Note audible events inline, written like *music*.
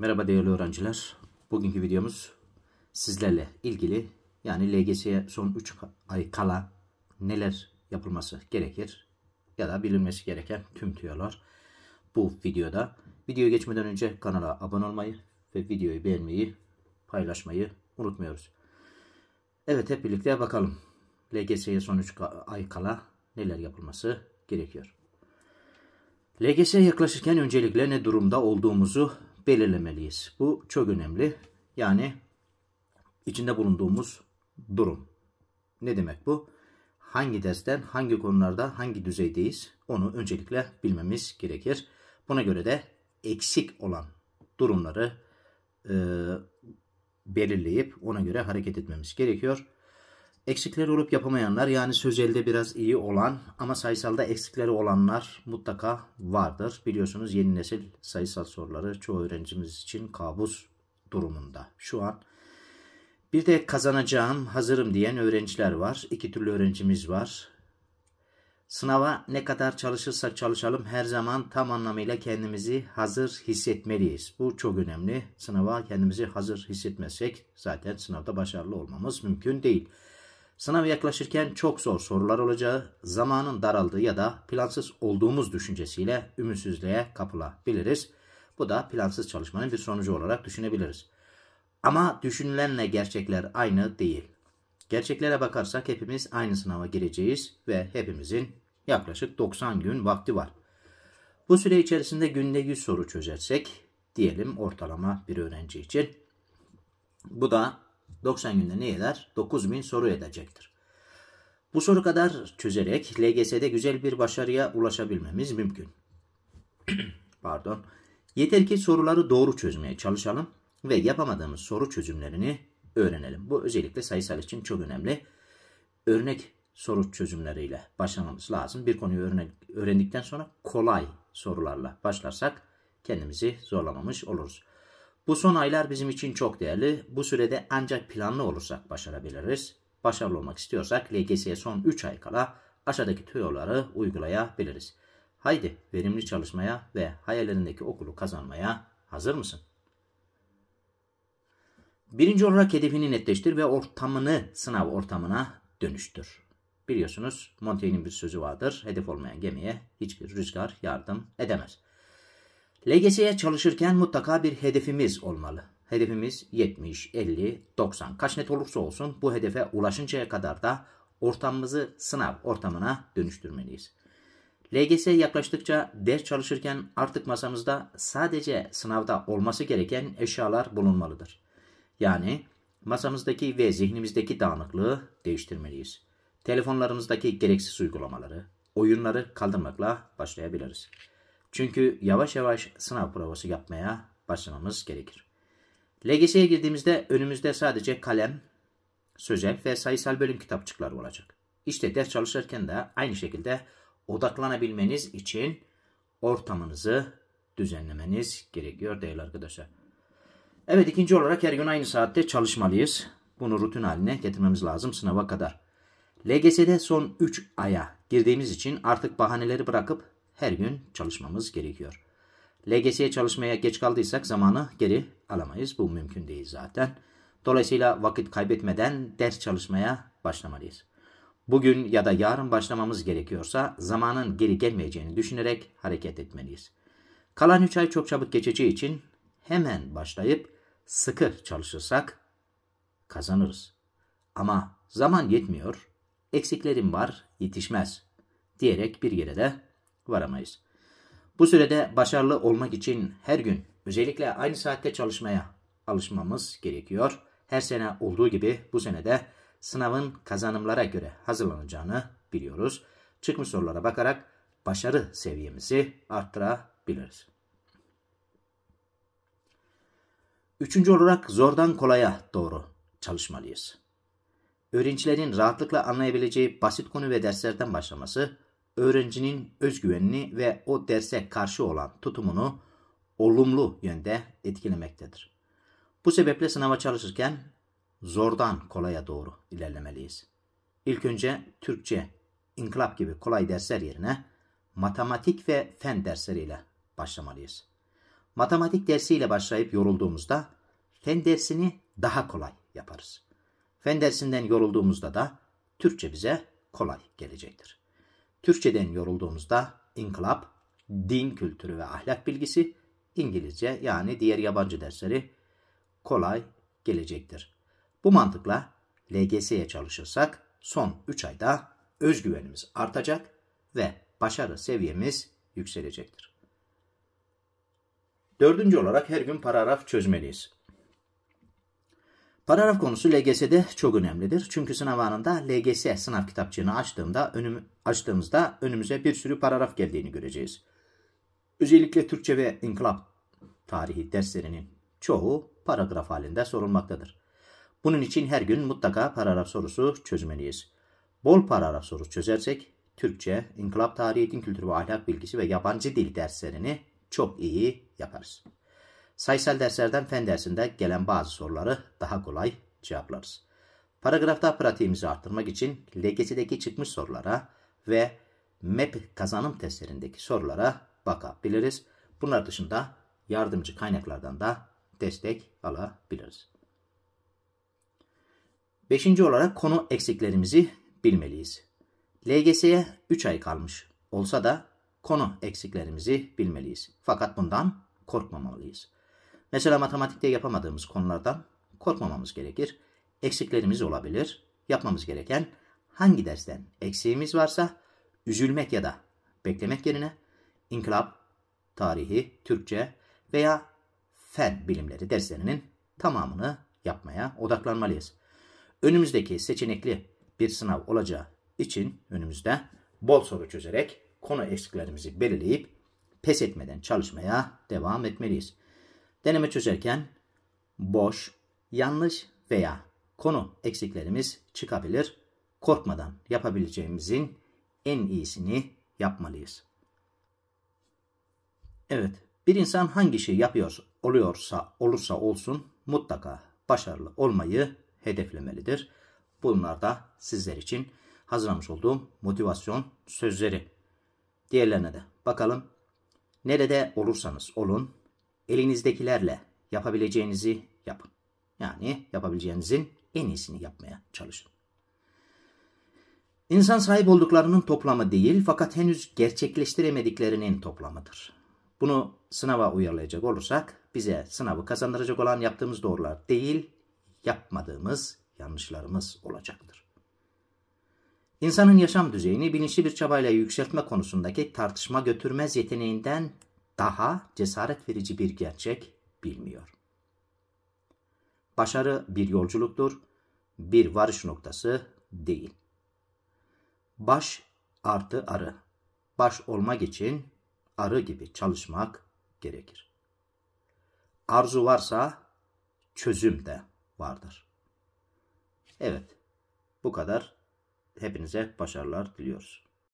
Merhaba değerli öğrenciler. Bugünkü videomuz sizlerle ilgili yani LGS'ye son 3 ay kala neler yapılması gerekir ya da bilinmesi gereken tüm tüyolar bu videoda. Videoya geçmeden önce kanala abone olmayı ve videoyu beğenmeyi, paylaşmayı unutmuyoruz. Evet hep birlikte bakalım LGS'ye son 3 ay kala neler yapılması gerekiyor. LGS'ye yaklaşırken öncelikle ne durumda olduğumuzu belirlemeliyiz. Bu çok önemli. Yani içinde bulunduğumuz durum. Ne demek bu? Hangi dersten, hangi konularda, hangi düzeydeyiz onu öncelikle bilmemiz gerekir. Buna göre de eksik olan durumları e, belirleyip ona göre hareket etmemiz gerekiyor. Eksikleri olup yapamayanlar yani sözelde biraz iyi olan ama sayısalda eksikleri olanlar mutlaka vardır. Biliyorsunuz yeni nesil sayısal soruları çoğu öğrencimiz için kabus durumunda. Şu an bir de kazanacağım, hazırım diyen öğrenciler var. İki türlü öğrencimiz var. Sınava ne kadar çalışırsak çalışalım her zaman tam anlamıyla kendimizi hazır hissetmeliyiz. Bu çok önemli. Sınava kendimizi hazır hissetmezsek zaten sınavda başarılı olmamız mümkün değil. Sınav yaklaşırken çok zor sorular olacağı, zamanın daraldığı ya da plansız olduğumuz düşüncesiyle ümitsizliğe kapılabiliriz. Bu da plansız çalışmanın bir sonucu olarak düşünebiliriz. Ama düşünülenle gerçekler aynı değil. Gerçeklere bakarsak hepimiz aynı sınava gireceğiz ve hepimizin yaklaşık 90 gün vakti var. Bu süre içerisinde günde 100 soru çözersek diyelim ortalama bir öğrenci için. Bu da 90 günde ne eder? 9000 soru edecektir. Bu soru kadar çözerek LGS'de güzel bir başarıya ulaşabilmemiz mümkün. *clears throat* Pardon. Yeter ki soruları doğru çözmeye çalışalım ve yapamadığımız soru çözümlerini öğrenelim. Bu özellikle sayısal için çok önemli. Örnek soru çözümleriyle başlamamız lazım. Bir konuyu örnek, öğrendikten sonra kolay sorularla başlarsak kendimizi zorlamamış oluruz. Bu son aylar bizim için çok değerli. Bu sürede ancak planlı olursak başarabiliriz. Başarılı olmak istiyorsak LGS'ye son 3 ay kala aşağıdaki tüyoları uygulayabiliriz. Haydi verimli çalışmaya ve hayallerindeki okulu kazanmaya hazır mısın? Birinci olarak hedefini netleştir ve ortamını sınav ortamına dönüştür. Biliyorsunuz Montaigne'in bir sözü vardır. Hedef olmayan gemiye hiçbir rüzgar yardım edemez. LGS'ye çalışırken mutlaka bir hedefimiz olmalı. Hedefimiz 70, 50, 90 kaç net olursa olsun bu hedefe ulaşıncaya kadar da ortamımızı sınav ortamına dönüştürmeliyiz. LGS yaklaştıkça ders çalışırken artık masamızda sadece sınavda olması gereken eşyalar bulunmalıdır. Yani masamızdaki ve zihnimizdeki dağınıklığı değiştirmeliyiz. Telefonlarımızdaki gereksiz uygulamaları, oyunları kaldırmakla başlayabiliriz. Çünkü yavaş yavaş sınav provası yapmaya başlamamız gerekir. LGS'ye girdiğimizde önümüzde sadece kalem, sözel ve sayısal bölüm kitapçıkları olacak. İşte ders çalışırken de aynı şekilde odaklanabilmeniz için ortamınızı düzenlemeniz gerekiyor değerli arkadaşlar. Evet ikinci olarak her gün aynı saatte çalışmalıyız. Bunu rutin haline getirmemiz lazım sınava kadar. LGS'de son 3 aya girdiğimiz için artık bahaneleri bırakıp her gün çalışmamız gerekiyor. LGS'ye çalışmaya geç kaldıysak zamanı geri alamayız. Bu mümkün değil zaten. Dolayısıyla vakit kaybetmeden ders çalışmaya başlamalıyız. Bugün ya da yarın başlamamız gerekiyorsa zamanın geri gelmeyeceğini düşünerek hareket etmeliyiz. Kalan 3 ay çok çabuk geçeceği için hemen başlayıp sıkı çalışırsak kazanırız. Ama zaman yetmiyor, eksiklerim var, yetişmez diyerek bir yere de varamayız. Bu sürede başarılı olmak için her gün özellikle aynı saatte çalışmaya alışmamız gerekiyor. Her sene olduğu gibi bu sene de sınavın kazanımlara göre hazırlanacağını biliyoruz. Çıkmış sorulara bakarak başarı seviyemizi arttırabiliriz. Üçüncü olarak zordan kolaya doğru çalışmalıyız. Öğrencilerin rahatlıkla anlayabileceği basit konu ve derslerden başlaması öğrencinin özgüvenini ve o derse karşı olan tutumunu olumlu yönde etkilemektedir. Bu sebeple sınava çalışırken zordan kolaya doğru ilerlemeliyiz. İlk önce Türkçe, inkılap gibi kolay dersler yerine matematik ve fen dersleriyle başlamalıyız. Matematik dersiyle başlayıp yorulduğumuzda fen dersini daha kolay yaparız. Fen dersinden yorulduğumuzda da Türkçe bize kolay gelecektir. Türkçeden yorulduğumuzda inkılap, din kültürü ve ahlak bilgisi, İngilizce yani diğer yabancı dersleri kolay gelecektir. Bu mantıkla LGS'ye çalışırsak son 3 ayda özgüvenimiz artacak ve başarı seviyemiz yükselecektir. Dördüncü olarak her gün paragraf çözmeliyiz. Paragraf konusu LGS'de çok önemlidir. Çünkü sınav anında LGS sınav kitapçığını açtığımda, önüm, açtığımızda önümüze bir sürü paragraf geldiğini göreceğiz. Özellikle Türkçe ve İnkılap tarihi derslerinin çoğu paragraf halinde sorulmaktadır. Bunun için her gün mutlaka paragraf sorusu çözmeliyiz. Bol paragraf sorusu çözersek Türkçe, İnkılap tarihi, din kültürü ve ahlak bilgisi ve yabancı dil derslerini çok iyi yaparız. Sayısal derslerden fen dersinde gelen bazı soruları daha kolay cevaplarız. Paragrafta pratiğimizi arttırmak için LGS'deki çıkmış sorulara ve MEP kazanım testlerindeki sorulara bakabiliriz. Bunlar dışında yardımcı kaynaklardan da destek alabiliriz. Beşinci olarak konu eksiklerimizi bilmeliyiz. LGS'ye 3 ay kalmış olsa da konu eksiklerimizi bilmeliyiz. Fakat bundan korkmamalıyız. Mesela matematikte yapamadığımız konulardan korkmamamız gerekir. Eksiklerimiz olabilir. Yapmamız gereken hangi dersten eksiğimiz varsa üzülmek ya da beklemek yerine inkılap, tarihi, Türkçe veya fen bilimleri derslerinin tamamını yapmaya odaklanmalıyız. Önümüzdeki seçenekli bir sınav olacağı için önümüzde bol soru çözerek konu eksiklerimizi belirleyip pes etmeden çalışmaya devam etmeliyiz. Deneme çözerken boş, yanlış veya konu eksiklerimiz çıkabilir. Korkmadan yapabileceğimizin en iyisini yapmalıyız. Evet, bir insan hangi şey yapıyor oluyorsa olursa olsun mutlaka başarılı olmayı hedeflemelidir. Bunlar da sizler için hazırlamış olduğum motivasyon sözleri. Diğerlerine de bakalım. Nerede olursanız olun elinizdekilerle yapabileceğinizi yapın. Yani yapabileceğinizin en iyisini yapmaya çalışın. İnsan sahip olduklarının toplamı değil fakat henüz gerçekleştiremediklerinin toplamıdır. Bunu sınava uyarlayacak olursak bize sınavı kazandıracak olan yaptığımız doğrular değil yapmadığımız yanlışlarımız olacaktır. İnsanın yaşam düzeyini bilinçli bir çabayla yükseltme konusundaki tartışma götürmez yeteneğinden daha cesaret verici bir gerçek bilmiyor. Başarı bir yolculuktur, bir varış noktası değil. Baş artı arı. Baş olmak için arı gibi çalışmak gerekir. Arzu varsa çözüm de vardır. Evet, bu kadar. Hepinize başarılar diliyoruz.